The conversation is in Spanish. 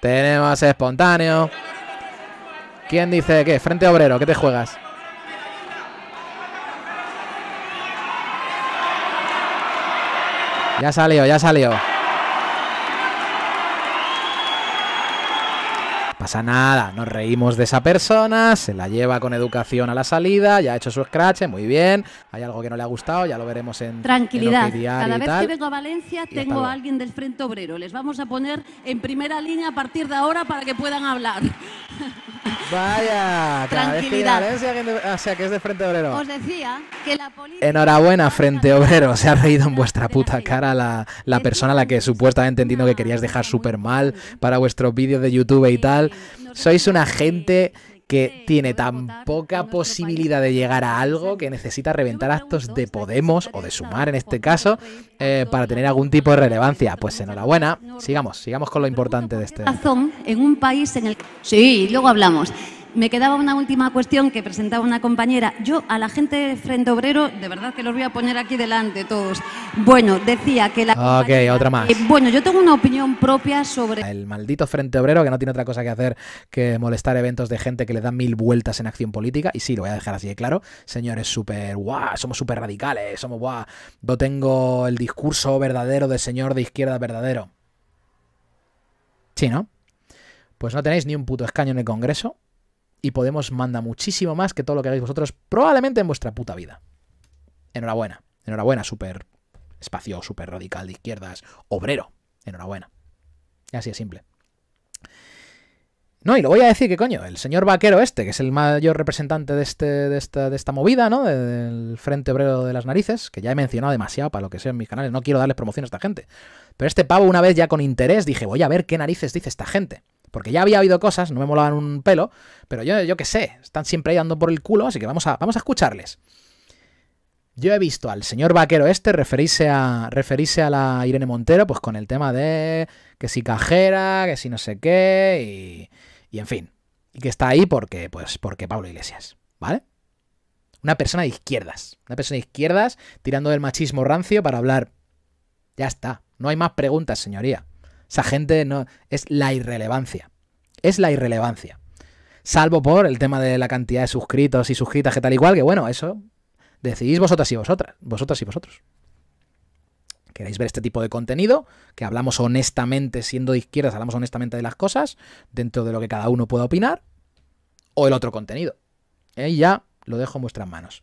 Tenemos espontáneo. ¿Quién dice qué? Frente obrero, ¿qué te juegas? Ya salió, ya salió. pasa nada, nos reímos de esa persona, se la lleva con educación a la salida, ya ha hecho su scratch, muy bien, hay algo que no le ha gustado, ya lo veremos en Tranquilidad, cada vez que vengo a Valencia tengo a alguien del Frente Obrero, les vamos a poner en primera línea a partir de ahora para que puedan hablar. Vaya, tranquilidad. o sea, que es de Frente Obrero. Os decía que la Enhorabuena, Frente Obrero. Se ha reído en vuestra puta cara la, persona a la que supuestamente entiendo que querías dejar súper mal para vuestro vídeo de YouTube y tal. Sois una gente que tiene tan poca posibilidad de llegar a algo que necesita reventar actos de Podemos o de Sumar en este caso eh, para tener algún tipo de relevancia. Pues enhorabuena. Sigamos, sigamos con lo importante de este. Razón en un país en el Sí, luego hablamos me quedaba una última cuestión que presentaba una compañera. Yo a la gente de Frente Obrero, de verdad que los voy a poner aquí delante todos. Bueno, decía que la... Ok, otra más. bueno, yo tengo una opinión propia sobre... El maldito Frente Obrero que no tiene otra cosa que hacer que molestar eventos de gente que le da mil vueltas en acción política. Y sí, lo voy a dejar así de claro. Señores, súper guau, somos súper radicales, somos guau. No tengo el discurso verdadero del señor de izquierda verdadero. Sí, ¿no? Pues no tenéis ni un puto escaño en el Congreso y Podemos manda muchísimo más que todo lo que hagáis vosotros probablemente en vuestra puta vida. Enhorabuena, enhorabuena, súper espacio, súper radical de izquierdas, obrero, enhorabuena. Así de simple. No, y lo voy a decir que coño, el señor vaquero este, que es el mayor representante de, este, de, esta, de esta movida, ¿no? Del Frente Obrero de las Narices, que ya he mencionado demasiado para lo que sea en mis canales, no quiero darles promoción a esta gente. Pero este pavo una vez ya con interés dije, voy a ver qué narices dice esta gente. Porque ya había oído cosas, no me molaban un pelo, pero yo, yo qué sé, están siempre ahí dando por el culo, así que vamos a, vamos a escucharles. Yo he visto al señor vaquero este referirse a, referirse a la Irene Montero, pues con el tema de que si cajera, que si no sé qué, y, y en fin. Y que está ahí porque, pues, porque Pablo Iglesias, ¿vale? Una persona de izquierdas, una persona de izquierdas tirando del machismo rancio para hablar. Ya está, no hay más preguntas, señoría. Esa gente no. Es la irrelevancia. Es la irrelevancia. Salvo por el tema de la cantidad de suscritos y suscritas que tal igual, que bueno, eso decidís vosotras y vosotras. Vosotras y vosotros. Queréis ver este tipo de contenido, que hablamos honestamente, siendo de izquierdas, hablamos honestamente de las cosas, dentro de lo que cada uno pueda opinar, o el otro contenido. ¿Eh? Y ya lo dejo en vuestras manos.